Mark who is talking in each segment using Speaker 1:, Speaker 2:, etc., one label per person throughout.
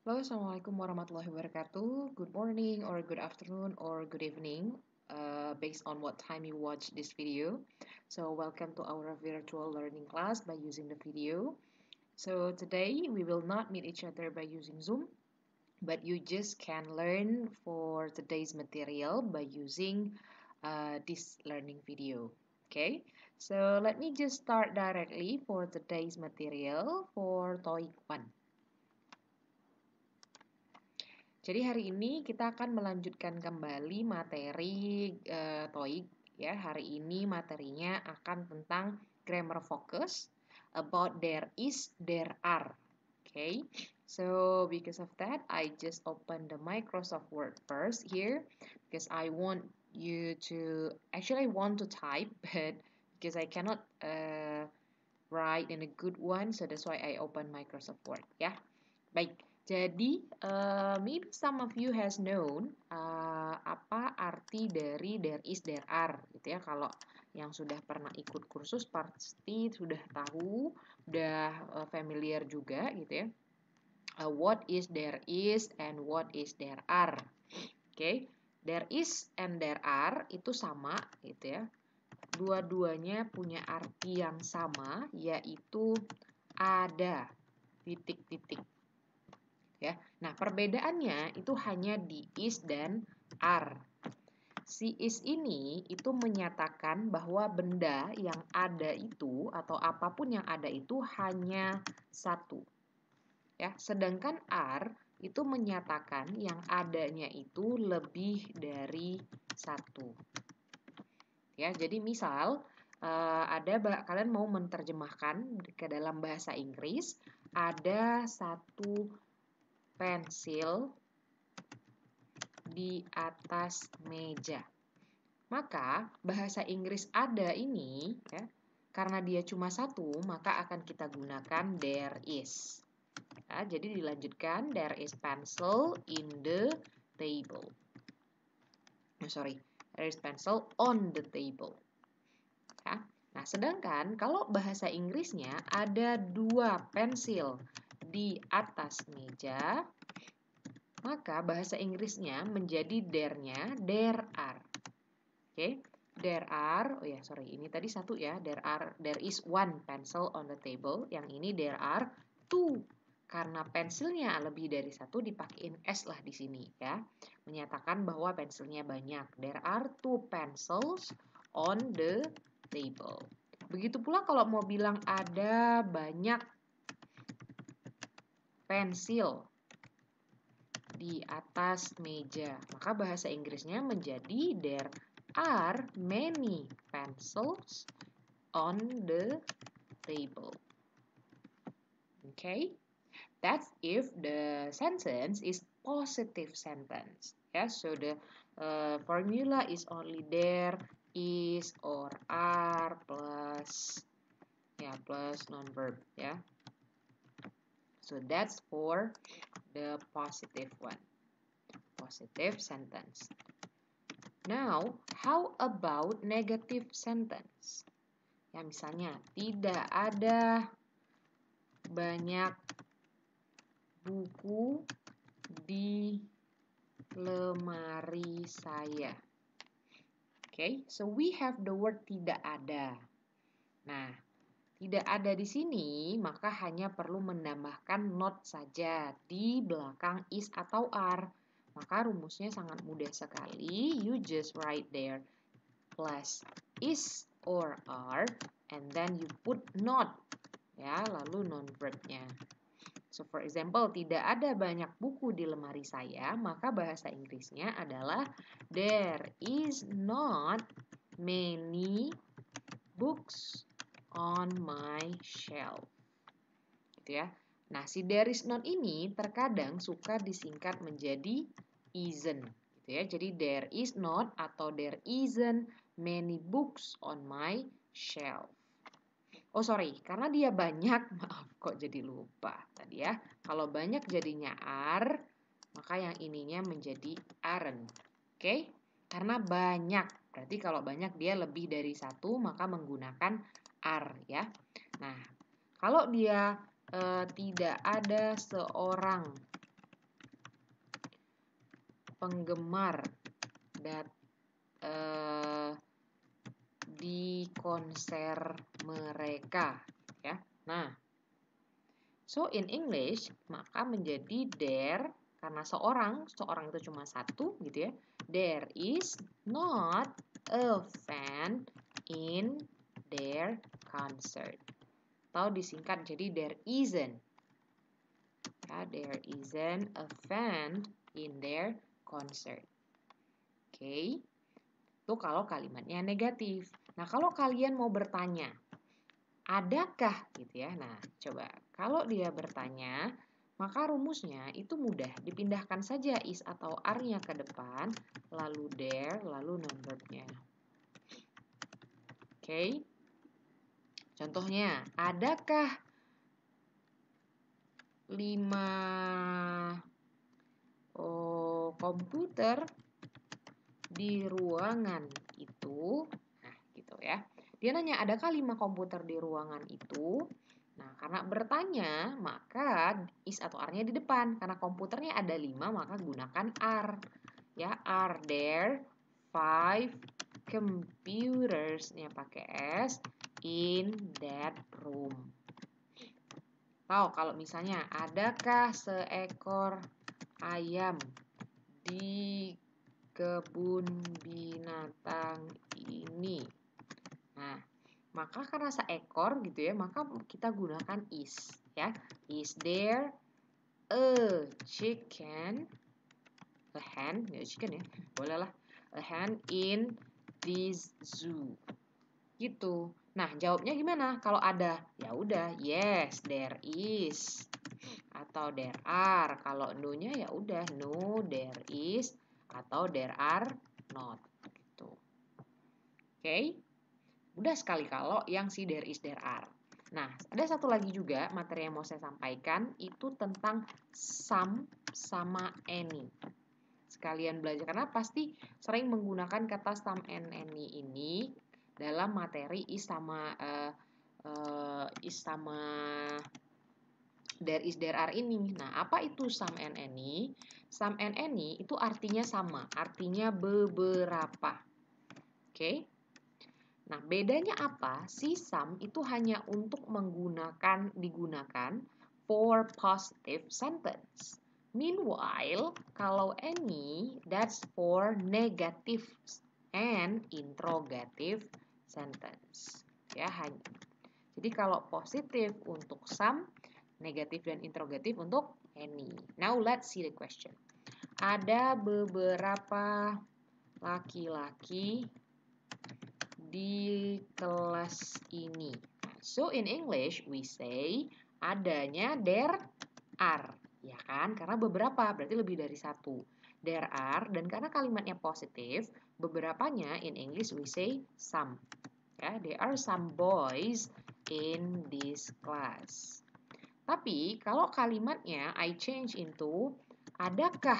Speaker 1: Halo, Assalamualaikum warahmatullahi wabarakatuh. Good morning, or good afternoon, or good evening, uh, based on what time you watch this video. So, welcome to our virtual learning class by using the video. So, today we will not meet each other by using Zoom, but you just can learn for today's material by using uh, this learning video. Okay, so let me just start directly for today's material for TOEIC 1. Jadi hari ini kita akan melanjutkan kembali materi e, TOEIC ya. Hari ini materinya akan tentang grammar focus about there is, there are. Okay. So because of that, I just open the Microsoft Word first here because I want you to actually I want to type but because I cannot uh, write in a good one, so that's why I open Microsoft Word. Yeah. Baik. Jadi, uh, maybe some of you has known uh, apa arti dari there is, there are, gitu ya. Kalau yang sudah pernah ikut kursus pasti sudah tahu, sudah eh, familiar juga, gitu ya. Uh, what is there is and what is there are, oke? Okay? There is and there are itu sama, gitu ya. Dua-duanya punya arti yang sama, yaitu ada titik-titik perbedaannya itu hanya di is dan are. Si is ini itu menyatakan bahwa benda yang ada itu atau apapun yang ada itu hanya satu. Ya, sedangkan are itu menyatakan yang adanya itu lebih dari satu. Ya, jadi misal eh, ada kalian mau menerjemahkan ke dalam bahasa Inggris ada satu pensil di atas meja. Maka bahasa Inggris ada ini ya, karena dia cuma satu, maka akan kita gunakan there is. Ya, jadi dilanjutkan there is pencil in the table. Oh, sorry, there is pencil on the table. Ya. Nah, sedangkan kalau bahasa Inggrisnya ada dua pensil di atas meja, maka bahasa Inggrisnya menjadi there-nya there are. Oke, okay? there are, oh ya sorry, ini tadi satu ya, there are, there is one pencil on the table, yang ini there are two. Karena pensilnya lebih dari satu dipakein S lah di sini ya. Menyatakan bahwa pensilnya banyak. There are two pencils on the table. Begitu pula kalau mau bilang ada banyak pensil di atas meja. Maka bahasa Inggrisnya menjadi there are many pencils on the table. Okay? That's if the sentence is positive sentence. Yeah, so the uh, formula is only there is or are plus ya yeah, plus non verb ya. Yeah. So that's for the positive one. Positive sentence. Now, how about negative sentence? Ya, misalnya tidak ada banyak buku di lemari saya. Oke, okay, so we have the word tidak ada. Nah, tidak ada di sini, maka hanya perlu menambahkan not saja di belakang is atau are. Maka rumusnya sangat mudah sekali. You just write there plus is or are and then you put not ya, lalu non verbnya. So for example, tidak ada banyak buku di lemari saya, maka bahasa Inggrisnya adalah there is not many books on my shelf. Gitu ya. Nah, si there is none ini terkadang suka disingkat menjadi isn't. Gitu ya. Jadi there is not atau there isn't many books on my shelf. Oh sorry, karena dia banyak, maaf kok jadi lupa tadi ya. Kalau banyak jadinya are, maka yang ininya menjadi aren, Oke, okay? karena banyak. Berarti kalau banyak dia lebih dari satu, maka menggunakan R ya. Nah, kalau dia e, tidak ada seorang penggemar dat, e, di konser mereka ya. Nah, so in English maka menjadi there karena seorang, seorang itu cuma satu gitu ya. There is not a fan in There concert. Atau disingkat jadi there isn't. Ya, there isn't a fan in their concert. Oke. Okay. Itu kalau kalimatnya negatif. Nah, kalau kalian mau bertanya, adakah gitu ya. Nah, coba kalau dia bertanya, maka rumusnya itu mudah. Dipindahkan saja is atau are-nya ke depan, lalu there, lalu number-nya. Oke. Okay. Contohnya, adakah 5 oh, komputer di ruangan itu? Nah, gitu ya. Dia nanya, adakah 5 komputer di ruangan itu? Nah, karena bertanya, maka is atau R-nya di depan. Karena komputernya ada 5, maka gunakan R. Ya, are there five computers? Ini pakai S in that room. Atau kalau misalnya adakah seekor ayam di kebun binatang ini? Nah, maka karena seekor gitu ya, maka kita gunakan is ya. Is there a chicken a hen? Ya chicken ya. Bolehlah. A hen in this zoo gitu. Nah, jawabnya gimana? Kalau ada, ya udah, yes, there is. Atau there are. Kalau no-nya ya udah, no, there is atau there are not gitu. Oke. Okay? Udah sekali kalau yang si there is there are. Nah, ada satu lagi juga materi yang mau saya sampaikan itu tentang some sama any. Sekalian belajar karena pasti sering menggunakan kata some and any ini dalam materi istama uh, eh, uh, eh, is there is there are ini. Nah, apa itu some and any? Some and any itu artinya sama, artinya beberapa. Oke. Okay? Nah, bedanya apa? Si sum itu hanya untuk menggunakan digunakan for positive sentence. Meanwhile, kalau any that's for negative and interrogative sentence. Ya, hanya. Jadi kalau positif untuk some, negatif dan interrogatif untuk any. Now let's see the question. Ada beberapa laki-laki di kelas ini. So in English we say adanya there are, ya kan? Karena beberapa berarti lebih dari satu. There are dan karena kalimatnya positif, beberapanya in English we say some. Ya, there are some boys in this class. Tapi kalau kalimatnya I change into adakah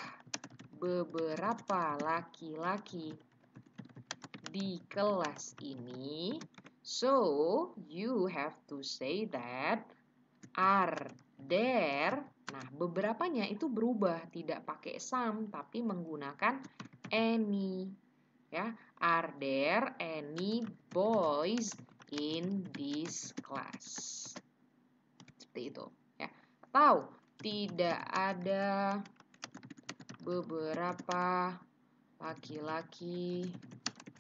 Speaker 1: beberapa laki-laki di kelas ini? So, you have to say that are there. Nah, beberapanya itu berubah, tidak pakai some, tapi menggunakan any ya are there any boys in this class seperti itu ya atau tidak ada beberapa laki-laki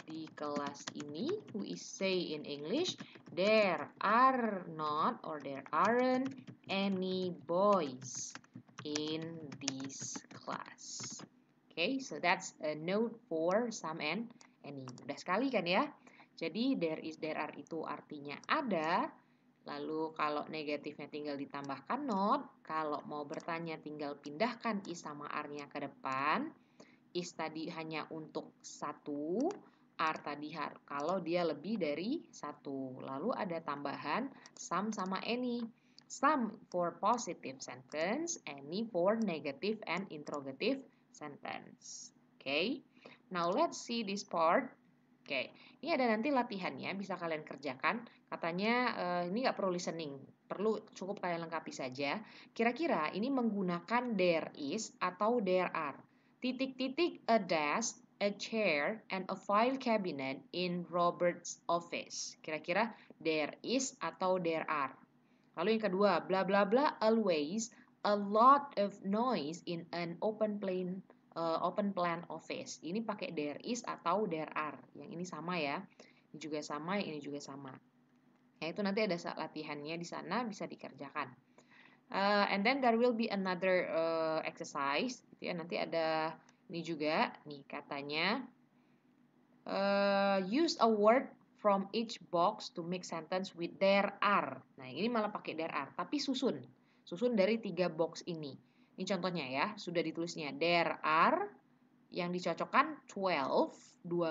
Speaker 1: di kelas ini we say in English there are not or there aren't any boys in this class okay, so that's a node for some and any. Udah sekali kan ya? Jadi there is there are itu artinya ada. Lalu kalau negatifnya tinggal ditambahkan not, kalau mau bertanya tinggal pindahkan is sama r-nya ke depan. Is tadi hanya untuk satu, r tadi kalau dia lebih dari satu. Lalu ada tambahan sum sama any. Sum for positive sentence, any for negative and interrogative sentence. Oke. Okay. Now let's see this part. Oke. Okay. Ini ada nanti latihannya bisa kalian kerjakan. Katanya uh, ini nggak perlu listening, perlu cukup kalian lengkapi saja. Kira-kira ini menggunakan there is atau there are. Titik-titik a desk a chair and a file cabinet in Robert's office. Kira-kira there is atau there are. Lalu yang kedua, bla bla bla always a lot of noise in an open plan uh, open plan office. Ini pakai there is atau there are. Yang ini sama ya. Ini juga sama, yang ini juga sama. Ya itu nanti ada latihannya di sana bisa dikerjakan. Uh, and then there will be another uh, exercise. Gitu ya. Nanti ada ini juga. Nih katanya uh, use a word from each box to make sentence with there are. Nah, ini malah pakai there are, tapi susun Susun dari tiga box ini. Ini contohnya ya, sudah ditulisnya. There are yang dicocokkan 12, 12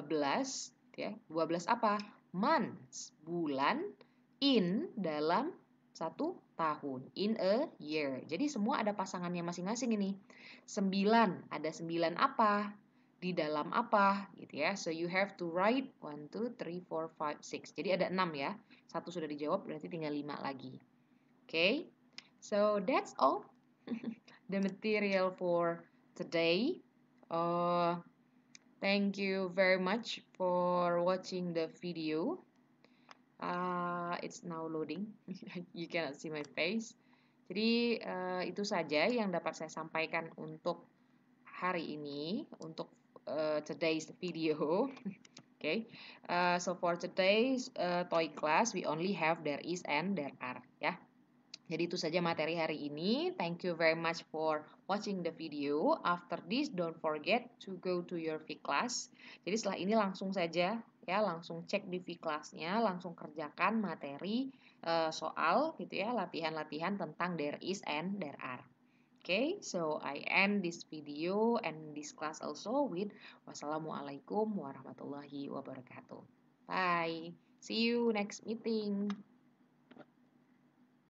Speaker 1: ya. 12 apa? Months, bulan in dalam satu tahun in a year. Jadi semua ada pasangannya masing-masing ini. Sembilan, ada sembilan apa? Di dalam apa? Gitu ya. So you have to write one, two, three, four, five, six. Jadi ada enam ya. Satu sudah dijawab, berarti tinggal lima lagi. Oke. Okay? So that's all the material for today. Uh, thank you very much for watching the video. Uh, it's now loading. you cannot see my face. Jadi uh, itu saja yang dapat saya sampaikan untuk hari ini untuk uh, today's video. okay. Uh, so for today's uh, toy class, we only have there is and there are. Ya. Yeah. Jadi itu saja materi hari ini. Thank you very much for watching the video. After this, don't forget to go to your V class. Jadi setelah ini langsung saja ya, langsung cek di V classnya, langsung kerjakan materi uh, soal gitu ya, latihan-latihan tentang there is and there are. Okay, so I end this video and this class also with wassalamualaikum warahmatullahi wabarakatuh. Bye. See you next meeting.